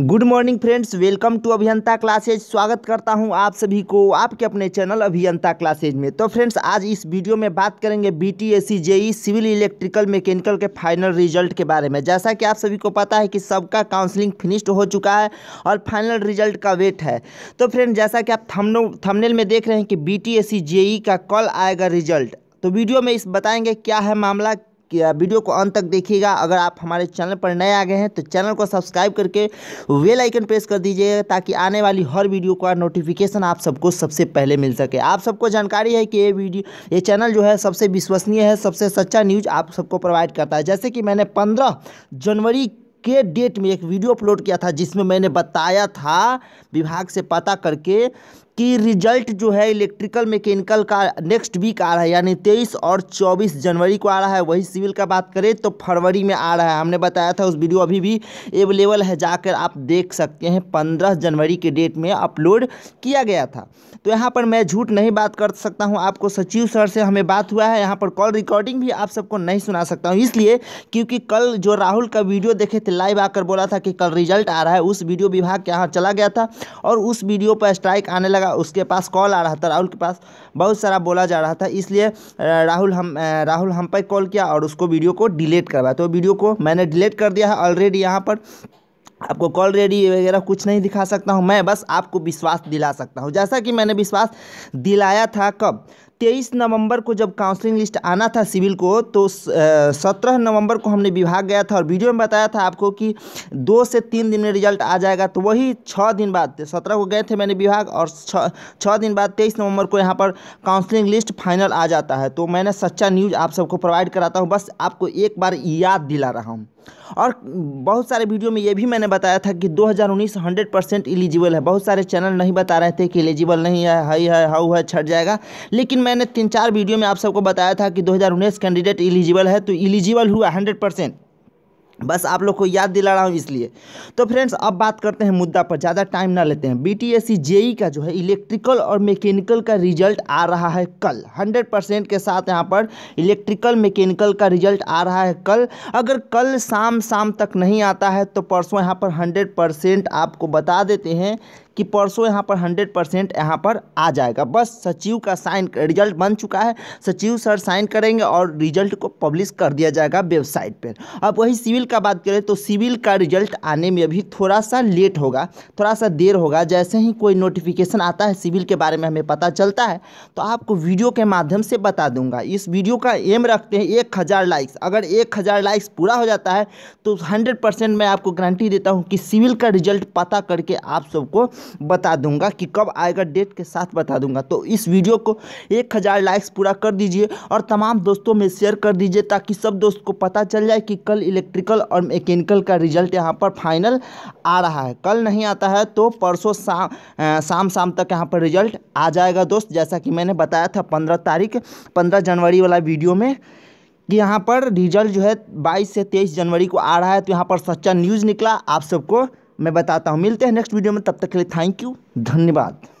good morning friends welcome to Abhiyanta classes स्वागत करता हूं आप सभी को आपके अपने चैनल अभियंता क्लासेज में तो फ्रेंड्स आज इस वीडियो में बात करेंगे B T S C JE civil electrical mechanical के फाइनल रिजल्ट के बारे में जैसा कि आप सभी को पता है कि सबका काउंसलिंग फिनिश्ड हो चुका है और फाइनल रिजल्ट का वेट है तो फ्रेंड जैसा कि आप थमनो थमनेल में देख रहे हैं कि B T S C JE का कल आएगा रिजल्ट तो वीडियो में इस बताएंगे क्या है मामला वीडियो को अंत तक देखिएगा अगर आप हमारे चैनल पर नए आ गए हैं तो चैनल को सब्सक्राइब करके वेल आइकन प्रेस कर दीजिएगा ताकि आने वाली हर वीडियो का नोटिफिकेशन आप सबको सबसे पहले मिल सके आप सबको जानकारी है कि ये वीडियो ये चैनल जो है सबसे विश्वसनीय है सबसे सच्चा न्यूज़ आप सबको प्रोवाइड करता है जैसे कि मैंने पंद्रह जनवरी के डेट में एक वीडियो अपलोड किया था जिसमें मैंने बताया था विभाग से पता करके कि रिजल्ट जो है इलेक्ट्रिकल मैकेनिकल का नेक्स्ट वीक आ रहा है यानी तेईस और चौबीस जनवरी को आ रहा है वही सिविल का बात करें तो फरवरी में आ रहा है हमने बताया था उस वीडियो अभी भी अवेलेबल है जाकर आप देख सकते हैं पंद्रह जनवरी के डेट में अपलोड किया गया था तो यहाँ पर मैं झूठ नहीं बात कर सकता हूँ आपको सचिव सर से हमें बात हुआ है यहाँ पर कॉल रिकॉर्डिंग भी आप सबको नहीं सुना सकता हूँ इसलिए क्योंकि कल जो राहुल का वीडियो देखे थे लाइव आकर बोला था कि कल रिजल्ट आ रहा है उस वीडियो विभाग के यहाँ चला गया था और उस वीडियो पर स्ट्राइक आने लगा का उसके पास कॉल आ रहा था राहुल के पास बहुत सारा बोला जा रहा था इसलिए राहुल हम राहुल हम पर कॉल किया और उसको वीडियो को डिलीट करवाया तो वीडियो को मैंने डिलीट कर दिया है ऑलरेडी यहाँ पर आपको कॉल रेडी वगैरह कुछ नहीं दिखा सकता हूँ मैं बस आपको विश्वास दिला सकता हूँ जैसा कि मैंने विश्वास दिलाया था कब तेईस नवंबर को जब काउंसलिंग लिस्ट आना था सिविल को तो सत्रह नवंबर को हमने विभाग गया था और वीडियो में बताया था आपको कि दो से तीन दिन में रिजल्ट आ जाएगा तो वही छः दिन बाद सत्रह को गए थे मैंने विभाग और छः दिन बाद तेईस नवंबर को यहाँ पर काउंसलिंग लिस्ट फाइनल आ जाता है तो मैंने सच्चा न्यूज़ आप सबको प्रोवाइड कराता हूँ बस आपको एक बार याद दिला रहा हूँ और बहुत सारे वीडियो में ये भी मैंने बताया था कि 2019 100 परसेंट इलिजिबल है बहुत सारे चैनल नहीं बता रहे थे कि एलिजिबल नहीं है हाई है हाउ है छट जाएगा लेकिन मैंने तीन चार वीडियो में आप सबको बताया था कि 2019 कैंडिडेट इलिजिबल है तो इलिजिबल हुआ हंड्रेड परसेंट बस आप लोग को याद दिला रहा हूँ इसलिए तो फ्रेंड्स अब बात करते हैं मुद्दा पर ज़्यादा टाइम ना लेते हैं B T S C JE का जो है इलेक्ट्रिकल और मैकेनिकल का रिजल्ट आ रहा है कल 100 परसेंट के साथ यहाँ पर इलेक्ट्रिकल मैकेनिकल का रिजल्ट आ रहा है कल अगर कल शाम शाम तक नहीं आता है तो परसों यहाँ पर हंड्रेड परसेंट आपको बता देते हैं कि परसों यहाँ पर हंड्रेड परसेंट यहाँ पर आ जाएगा बस सचिव का साइन रिजल्ट बन चुका है सचिव सर साइन करेंगे और रिजल्ट को पब्लिश कर दिया जाएगा वेबसाइट पर अब वही सिविल का बात करें तो सिविल का रिजल्ट आने में अभी थोड़ा सा लेट होगा थोड़ा सा देर होगा जैसे ही कोई नोटिफिकेशन आता है सिविल के बारे में हमें पता चलता है तो आपको वीडियो के माध्यम से बता दूंगा इस वीडियो का एम रखते हैं एक हज़ार लाइक्स अगर एक हज़ार लाइक्स पूरा हो जाता है तो हंड्रेड परसेंट मैं आपको गारंटी देता हूँ कि सिविल का रिजल्ट पता करके आप सबको बता दूंगा कि कब आएगा डेट के साथ बता दूंगा तो इस वीडियो को एक हज़ार लाइक्स पूरा कर दीजिए और तमाम दोस्तों में शेयर कर दीजिए ताकि सब दोस्त को पता चल जाए कि कल इलेक्ट्रिकल और मैकेनिकल का रिजल्ट यहाँ पर फाइनल आ रहा है कल नहीं आता है तो परसों शाम शाम शाम तक यहाँ पर रिजल्ट आ जाएगा दोस्त जैसा कि मैंने बताया था पंद्रह तारीख पंद्रह जनवरी वाला वीडियो में कि यहाँ पर रिजल्ट जो है बाईस से तेईस जनवरी को आ रहा है तो यहाँ पर सच्चा न्यूज़ निकला आप सबको मैं बताता हूँ मिलते हैं नेक्स्ट वीडियो में तब तक के लिए थैंक यू धन्यवाद